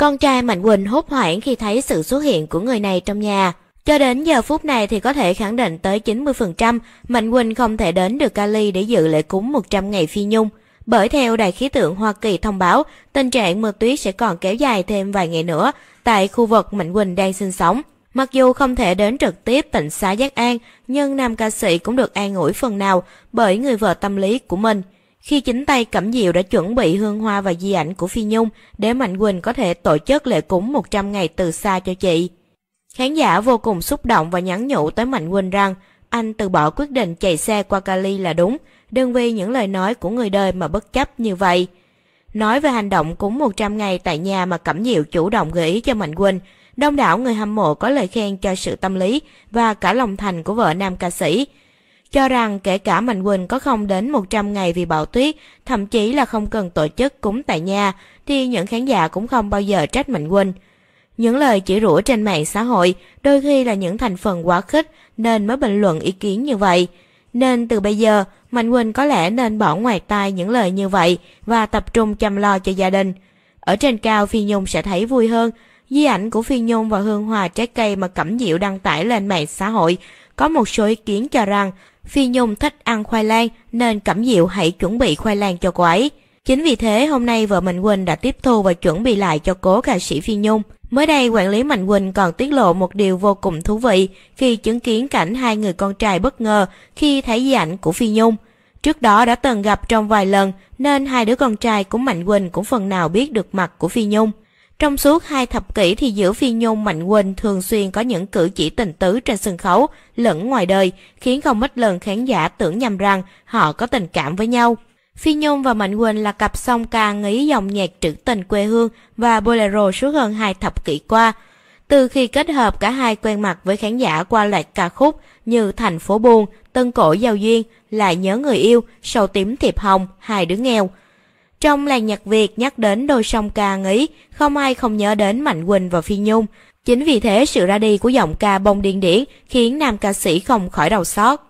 Con trai Mạnh Quỳnh hốt hoảng khi thấy sự xuất hiện của người này trong nhà. Cho đến giờ phút này thì có thể khẳng định tới 90% Mạnh Quỳnh không thể đến được Cali để dự lễ cúng 100 ngày Phi Nhung. Bởi theo Đài khí tượng Hoa Kỳ thông báo, tình trạng mưa tuyết sẽ còn kéo dài thêm vài ngày nữa tại khu vực Mạnh Quỳnh đang sinh sống. Mặc dù không thể đến trực tiếp tỉnh xá Giác An, nhưng nam ca sĩ cũng được an ủi phần nào bởi người vợ tâm lý của mình – khi chính tay Cẩm Diệu đã chuẩn bị hương hoa và di ảnh của Phi Nhung để Mạnh Quỳnh có thể tổ chức lễ cúng 100 ngày từ xa cho chị. Khán giả vô cùng xúc động và nhắn nhủ tới Mạnh Quỳnh rằng anh từ bỏ quyết định chạy xe qua Cali là đúng, đừng vì những lời nói của người đời mà bất chấp như vậy. Nói về hành động cúng 100 ngày tại nhà mà Cẩm Diệu chủ động gợi ý cho Mạnh Quỳnh, đông đảo người hâm mộ có lời khen cho sự tâm lý và cả lòng thành của vợ nam ca sĩ cho rằng kể cả Mạnh Quỳnh có không đến 100 ngày vì bão tuyết, thậm chí là không cần tổ chức cúng tại nhà, thì những khán giả cũng không bao giờ trách Mạnh Quỳnh. Những lời chỉ rủa trên mạng xã hội đôi khi là những thành phần quá khích nên mới bình luận ý kiến như vậy. Nên từ bây giờ, Mạnh Quỳnh có lẽ nên bỏ ngoài tai những lời như vậy và tập trung chăm lo cho gia đình. Ở trên cao Phi Nhung sẽ thấy vui hơn, di ảnh của Phi Nhung và Hương Hòa trái cây mà Cẩm Diệu đăng tải lên mạng xã hội có một số ý kiến cho rằng Phi Nhung thích ăn khoai lang nên Cẩm Diệu hãy chuẩn bị khoai lang cho cô ấy. Chính vì thế hôm nay vợ Mạnh Quỳnh đã tiếp thu và chuẩn bị lại cho cố ca sĩ Phi Nhung. Mới đây quản lý Mạnh Quỳnh còn tiết lộ một điều vô cùng thú vị khi chứng kiến cảnh hai người con trai bất ngờ khi thấy di ảnh của Phi Nhung. Trước đó đã từng gặp trong vài lần nên hai đứa con trai của Mạnh Quỳnh cũng phần nào biết được mặt của Phi Nhung. Trong suốt hai thập kỷ thì giữa Phi Nhung Mạnh Quỳnh thường xuyên có những cử chỉ tình tứ trên sân khấu lẫn ngoài đời, khiến không ít lần khán giả tưởng nhầm rằng họ có tình cảm với nhau. Phi Nhung và Mạnh Quỳnh là cặp song ca nghĩ dòng nhạc trữ tình quê hương và bolero suốt hơn hai thập kỷ qua. Từ khi kết hợp cả hai quen mặt với khán giả qua loạt ca khúc như Thành phố buồn, Tân cổ giao duyên, Lại nhớ người yêu, Sầu tím thiệp hồng, Hai đứa nghèo – trong làng nhạc Việt nhắc đến đôi song ca ấy, không ai không nhớ đến Mạnh Quỳnh và Phi Nhung. Chính vì thế sự ra đi của giọng ca bông điên điển khiến nam ca sĩ không khỏi đầu xót.